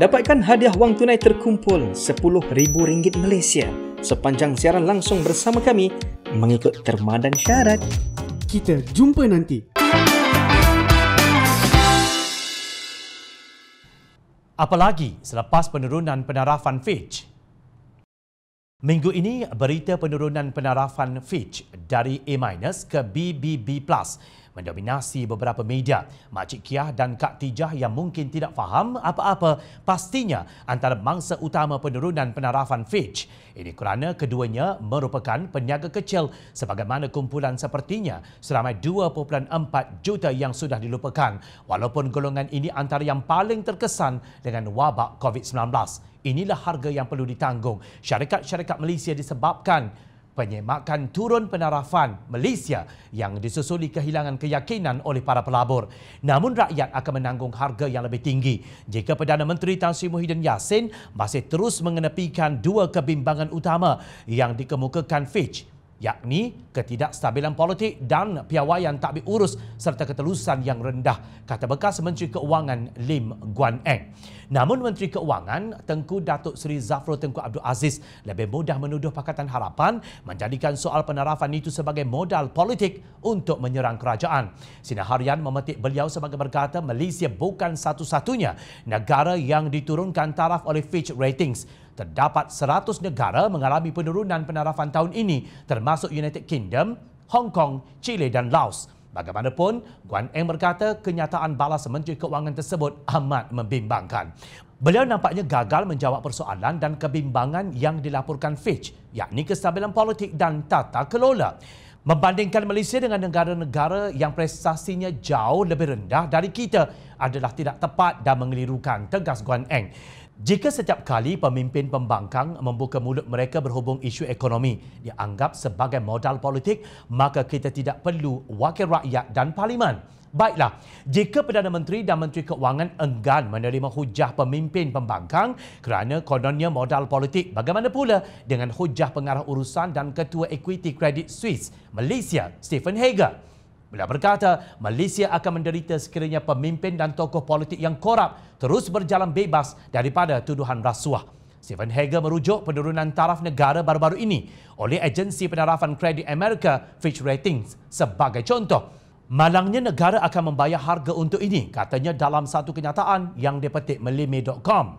Dapatkan hadiah wang tunai terkumpul RM10,000 Malaysia sepanjang siaran langsung bersama kami mengikut terma dan syarat. Kita jumpa nanti. Apalagi selepas penurunan penarafan Fitch. Minggu ini, berita penurunan penarafan Fitch dari A- ke BBB+ mendominasi beberapa media. Makcik Kiah dan Kak Tijah yang mungkin tidak faham apa-apa pastinya antara mangsa utama penurunan penarafan Fitch. Ini kerana keduanya merupakan peniaga kecil sebagaimana kumpulan sepertinya seramai 2.4 juta yang sudah dilupakan walaupun golongan ini antara yang paling terkesan dengan wabak COVID-19. Inilah harga yang perlu ditanggung. Syarikat-syarikat Malaysia disebabkan penyemakan turun penarafan Malaysia yang disusuli kehilangan keyakinan oleh para pelabur. Namun rakyat akan menanggung harga yang lebih tinggi jika Perdana Menteri Tan Sri Muhyiddin Yassin masih terus mengenepikan dua kebimbangan utama yang dikemukakan Fitch yakni ketidakstabilan politik dan piawaian tak berurus serta ketelusan yang rendah, kata bekas Menteri Keuangan Lim Guan Eng. Namun Menteri Keuangan Tengku Datuk Seri Zafro Tengku Abdul Aziz lebih mudah menuduh Pakatan Harapan menjadikan soal penarafan itu sebagai modal politik untuk menyerang kerajaan. Sinar Harian memetik beliau sebagai berkata Malaysia bukan satu-satunya negara yang diturunkan taraf oleh Fitch Ratings terdapat 100 negara mengalami penurunan penarafan tahun ini termasuk United Kingdom, Hong Kong, Chile dan Laos. Bagaimanapun, Guan Eng berkata kenyataan balas Menteri Keuangan tersebut amat membimbangkan. Beliau nampaknya gagal menjawab persoalan dan kebimbangan yang dilaporkan Fitch, yakni kestabilan politik dan tata kelola. Membandingkan Malaysia dengan negara-negara yang prestasinya jauh lebih rendah dari kita adalah tidak tepat dan mengelirukan tegas Guan Eng. Jika setiap kali pemimpin pembangkang membuka mulut mereka berhubung isu ekonomi dianggap sebagai modal politik, maka kita tidak perlu wakil rakyat dan parlimen. Baiklah, jika Perdana Menteri dan Menteri Keuangan enggan menerima hujah pemimpin pembangkang kerana kononnya modal politik, bagaimana pula dengan hujah pengarah urusan dan ketua equity credit Swiss, Malaysia, Stephen Hager? Beliau berkata, Malaysia akan menderita sekiranya pemimpin dan tokoh politik yang korup terus berjalan bebas daripada tuduhan rasuah. Stephen Hager merujuk penurunan taraf negara baru-baru ini oleh agensi penarafan kredit Amerika Fitch Ratings sebagai contoh. Malangnya negara akan membayar harga untuk ini, katanya dalam satu kenyataan yang dipetik melime.com.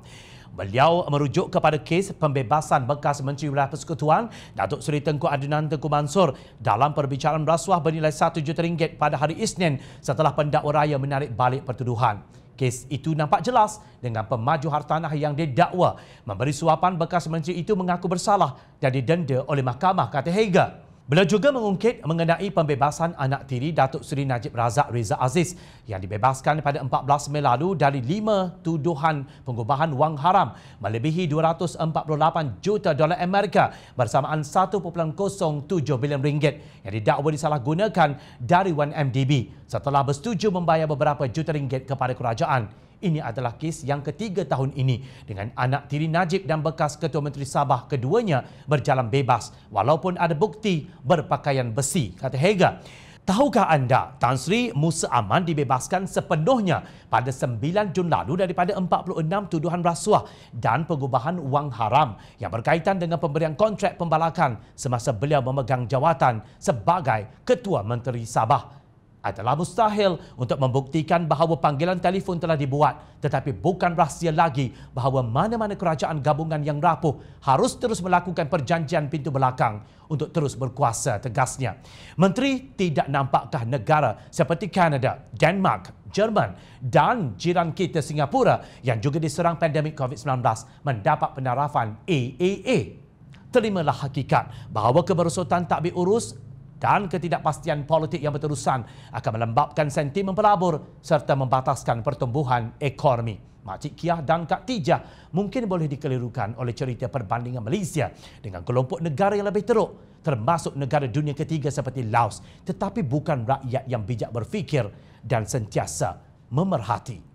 Beliau merujuk kepada kes pembebasan bekas Menteri Wilayah Persekutuan Datuk Seri Tengku Adnan Tengku Mansor dalam perbicaraan rasuah bernilai RM1 juta ringgit pada hari Isnin setelah pendakwa raya menarik balik pertuduhan. Kes itu nampak jelas dengan pemaju hartanah yang didakwa memberi suapan bekas menteri itu mengaku bersalah dan didenda oleh mahkamah kata Heger. Beliau juga mengungkit mengenai pembebasan anak tiri Datuk Seri Najib Razak Reza Aziz yang dibebaskan pada 14 Mei lalu dari lima tuduhan pengubahan wang haram melebihi 248 juta dolar Amerika bersamaan 1.07 bilion ringgit yang didakwa disalahgunakan dari 1MDB setelah bersetuju membayar beberapa juta ringgit kepada kerajaan. Ini adalah kes yang ketiga tahun ini dengan anak tiri Najib dan bekas Ketua Menteri Sabah keduanya berjalan bebas walaupun ada bukti berpakaian besi, kata Hega. Tahukah anda, Tan Sri Musa Aman dibebaskan sepenuhnya pada 9 Jun lalu daripada 46 tuduhan rasuah dan pengubahan wang haram yang berkaitan dengan pemberian kontrak pembalakan semasa beliau memegang jawatan sebagai Ketua Menteri Sabah adalah mustahil untuk membuktikan bahawa panggilan telefon telah dibuat tetapi bukan rahsia lagi bahawa mana-mana kerajaan gabungan yang rapuh harus terus melakukan perjanjian pintu belakang untuk terus berkuasa tegasnya menteri tidak nampakkah negara seperti Kanada Denmark Jerman dan jiran kita Singapura yang juga diserang pandemik COVID-19 mendapat penarafan AAA terimalah hakikat bahawa kebersotan tak berurus dan ketidakpastian politik yang berterusan akan melembabkan sentimen pelabur serta membataskan pertumbuhan ekonomi. Makcik Kiah dan Kak Tija mungkin boleh dikelirukan oleh cerita perbandingan Malaysia dengan kelompok negara yang lebih teruk termasuk negara dunia ketiga seperti Laos tetapi bukan rakyat yang bijak berfikir dan sentiasa memerhati.